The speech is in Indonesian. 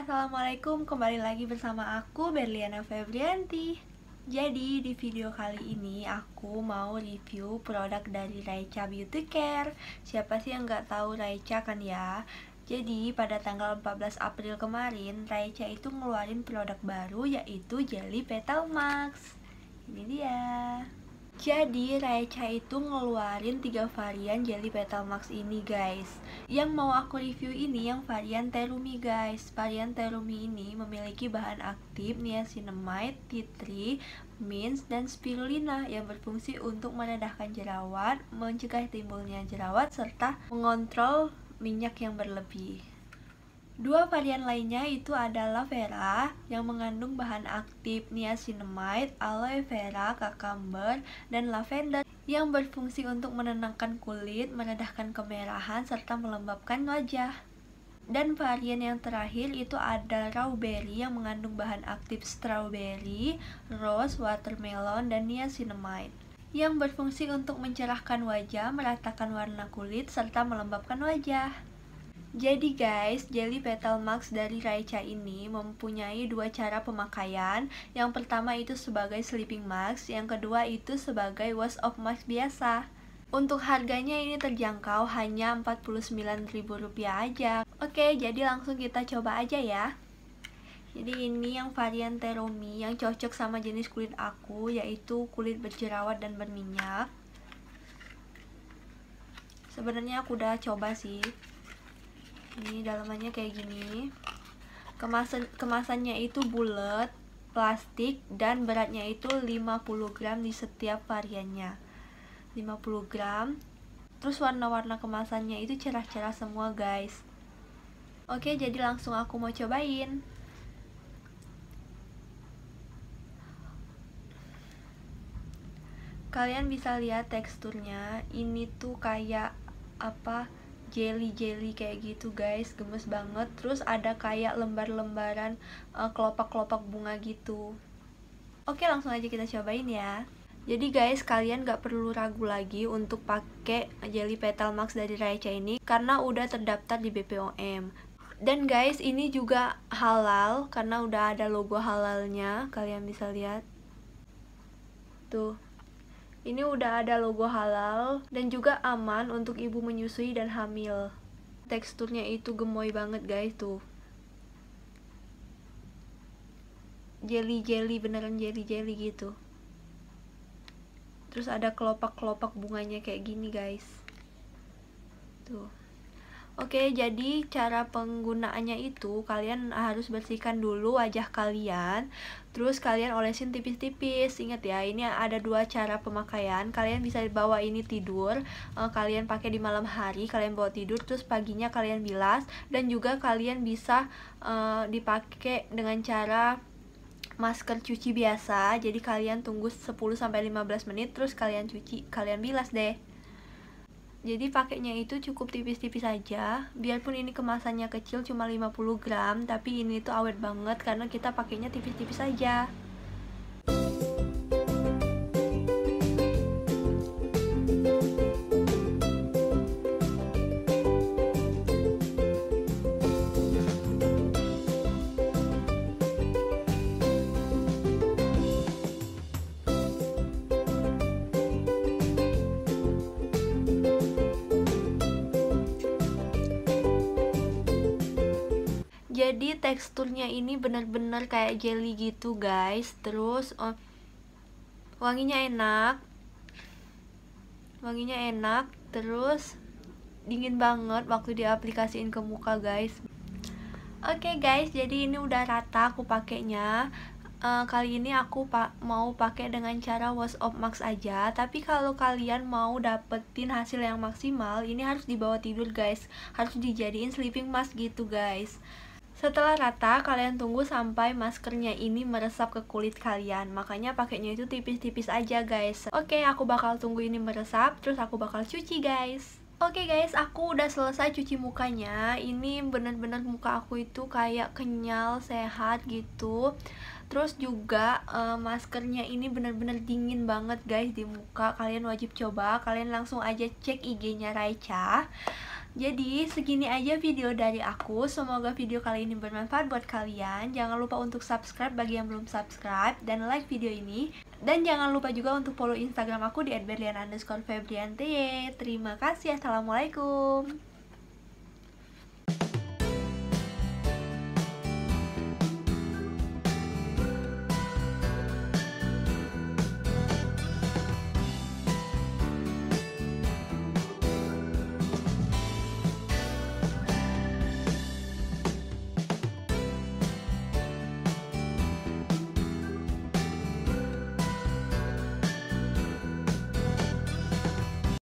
Assalamualaikum Kembali lagi bersama aku Berliana Febrianti Jadi di video kali ini aku mau review produk dari Raicha Beauty Care Siapa sih yang gak tahu Raicha kan ya jadi pada tanggal 14 April kemarin Raicha itu ngeluarin produk baru yaitu Jelly Petal Max Ini dia jadi Raicha itu ngeluarin tiga varian jelly petal max ini guys yang mau aku review ini yang varian terumi guys. Varian terumi ini memiliki bahan aktif niacinamide, tea tree, mint, dan spirulina yang berfungsi untuk meredahkan jerawat, mencegah timbulnya jerawat, serta mengontrol minyak yang berlebih. Dua varian lainnya itu adalah vera yang mengandung bahan aktif niacinamide, aloe vera, cucumber, dan lavender yang berfungsi untuk menenangkan kulit, menedahkan kemerahan, serta melembabkan wajah. Dan varian yang terakhir itu ada strawberry yang mengandung bahan aktif strawberry, rose, watermelon, dan niacinamide yang berfungsi untuk mencerahkan wajah, meratakan warna kulit, serta melembabkan wajah. Jadi guys, jelly petal max dari Raicha ini mempunyai dua cara pemakaian. Yang pertama itu sebagai sleeping mask, yang kedua itu sebagai wash off mask biasa. Untuk harganya ini terjangkau hanya Rp49.000 aja. Oke, jadi langsung kita coba aja ya. Jadi ini yang varian Teromi yang cocok sama jenis kulit aku yaitu kulit berjerawat dan berminyak. Sebenarnya aku udah coba sih ini dalamannya kayak gini kemasan kemasannya itu bulat plastik dan beratnya itu 50 gram di setiap variannya 50 gram terus warna-warna kemasannya itu cerah-cerah semua guys oke jadi langsung aku mau cobain kalian bisa lihat teksturnya ini tuh kayak apa jelly-jelly kayak gitu guys gemes banget terus ada kayak lembar-lembaran uh, kelopak-kelopak bunga gitu oke langsung aja kita cobain ya jadi guys, kalian gak perlu ragu lagi untuk pakai jelly petal max dari Raicha ini karena udah terdaftar di BPOM. Dan guys, ini juga halal karena udah ada logo halalnya, kalian bisa lihat. Tuh. Ini udah ada logo halal dan juga aman untuk ibu menyusui dan hamil. Teksturnya itu gemoy banget guys tuh. Jelly-jelly beneran jelly-jelly gitu. Terus ada kelopak-kelopak bunganya kayak gini guys. Tuh. Oke, jadi cara penggunaannya itu kalian harus bersihkan dulu wajah kalian, terus kalian olesin tipis-tipis. Ingat ya, ini ada dua cara pemakaian. Kalian bisa bawa ini tidur, eh, kalian pakai di malam hari, kalian bawa tidur, terus paginya kalian bilas, dan juga kalian bisa eh, dipakai dengan cara masker cuci biasa. Jadi kalian tunggu 10 sampai 15 menit terus kalian cuci, kalian bilas deh jadi pakainya itu cukup tipis-tipis aja biarpun ini kemasannya kecil cuma 50 gram tapi ini tuh awet banget karena kita pakainya tipis-tipis aja jadi teksturnya ini benar-benar kayak jelly gitu guys terus oh, wanginya enak wanginya enak terus dingin banget waktu diaplikasiin ke muka guys oke okay guys jadi ini udah rata aku pakainya uh, kali ini aku pa mau pakai dengan cara wash off max aja tapi kalau kalian mau dapetin hasil yang maksimal ini harus dibawa tidur guys harus dijadiin sleeping mask gitu guys setelah rata, kalian tunggu sampai maskernya ini meresap ke kulit kalian. Makanya pakainya itu tipis-tipis aja, guys. Oke, aku bakal tunggu ini meresap, terus aku bakal cuci, guys. Oke okay guys, aku udah selesai cuci mukanya. Ini bener-bener muka aku itu kayak kenyal, sehat gitu. Terus juga uh, maskernya ini bener-bener dingin banget guys di muka. Kalian wajib coba. Kalian langsung aja cek IG-nya Raicha. Jadi, segini aja video dari aku. Semoga video kali ini bermanfaat buat kalian. Jangan lupa untuk subscribe bagi yang belum subscribe dan like video ini. Dan jangan lupa juga untuk follow Instagram aku di @berlian_febriante. Terima kasih. Assalamualaikum.